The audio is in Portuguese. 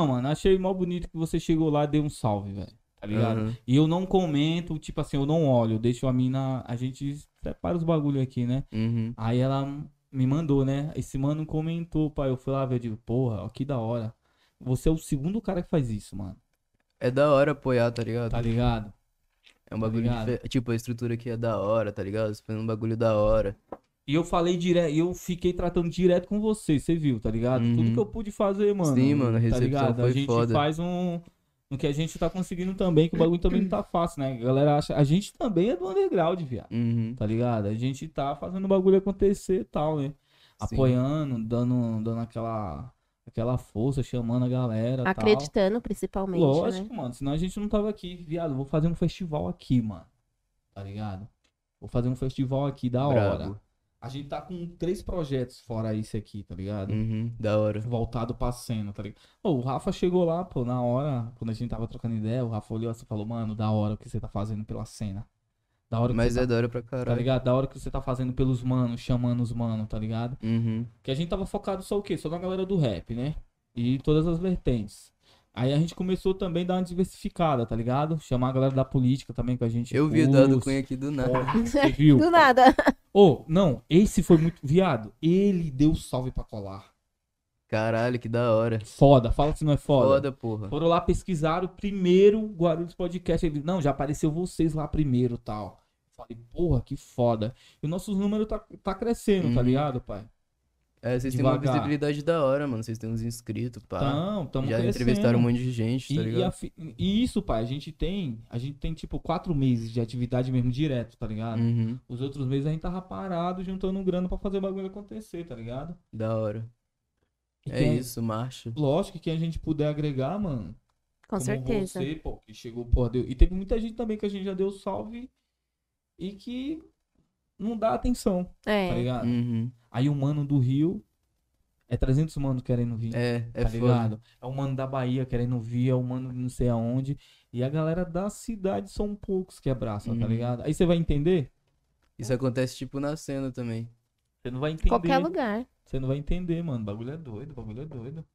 Não, mano, achei mó bonito que você chegou lá e deu um salve, velho. Tá ligado? Uhum. E eu não comento, tipo assim, eu não olho, eu deixo a mina. A gente separa os bagulho aqui, né? Uhum. Aí ela me mandou, né? Esse mano comentou, pai. Eu fui lá, velho, eu digo, porra, ó, que da hora. Você é o segundo cara que faz isso, mano. É da hora apoiar, tá ligado? Tá ligado? É um bagulho tá Tipo, a estrutura aqui é da hora, tá ligado? Você foi um bagulho da hora. E eu falei direto, eu fiquei tratando direto com você, você viu, tá ligado? Uhum. Tudo que eu pude fazer, mano. Sim, mano, a tá recepção tá foi A gente foda. faz um, no que a gente tá conseguindo também, que o bagulho também não tá fácil, né? A galera acha. A gente também é do underground, viado. Uhum. Tá ligado? A gente tá fazendo o bagulho acontecer e tal, né? Sim. Apoiando, dando, dando aquela, aquela força, chamando a galera. Acreditando, tal. principalmente. Lógico, né? mano. Senão a gente não tava aqui, viado. Vou fazer um festival aqui, mano. Tá ligado? Vou fazer um festival aqui da Bravo. hora. A gente tá com três projetos fora esse aqui, tá ligado? Uhum, da hora. Voltado pra cena, tá ligado? Pô, o Rafa chegou lá, pô, na hora, quando a gente tava trocando ideia, o Rafa olhou assim e falou, mano, da hora o que você tá fazendo pela cena. Da hora Mas é tá, da hora pra caralho. Tá ligado? Da hora que você tá fazendo pelos manos, chamando os manos, tá ligado? Uhum. Que a gente tava focado só o quê? Só na galera do rap, né? E todas as vertentes. Aí a gente começou também a dar uma diversificada, tá ligado? Chamar a galera da política também com a gente. Eu vi o Dado Cunha aqui do nada. Ó, viu? do nada. Ou, oh, não, esse foi muito viado. Ele deu salve pra colar. Caralho, que da hora. Foda, fala se não é foda. Foda, porra. Foram lá, pesquisar o primeiro Guarulhos Podcast. Ele, não, já apareceu vocês lá primeiro tal. Falei, porra, que foda. E o nosso número tá, tá crescendo, tá uhum. tá ligado, pai? É, vocês devagar. têm uma visibilidade da hora, mano. Vocês têm uns inscritos, pá. Não, tamo Já crescendo. entrevistaram um monte de gente, tá e, ligado? E, e, isso, pai, a gente tem. A gente tem, tipo, quatro meses de atividade mesmo direto, tá ligado? Uhum. Os outros meses a gente tava parado, juntando um grana pra fazer o bagulho acontecer, tá ligado? Da hora. E é quem... É isso, marcha. Lógico que quem a gente puder agregar, mano. Com certeza. Você, pô, que chegou, porra, deu. E teve muita gente também que a gente já deu salve e que não dá atenção. É. Tá ligado? Uhum. Aí o mano do Rio é 300 mano querendo vir. É, é tá ligado? É o mano da Bahia querendo vir, é o mano não sei aonde. E a galera da cidade são poucos que abraçam, tá uhum. tá ligado? Aí você vai entender. Isso é. acontece tipo na cena também. Você não vai entender. Qualquer lugar. Você não vai entender, mano. O bagulho é doido, o bagulho é doido.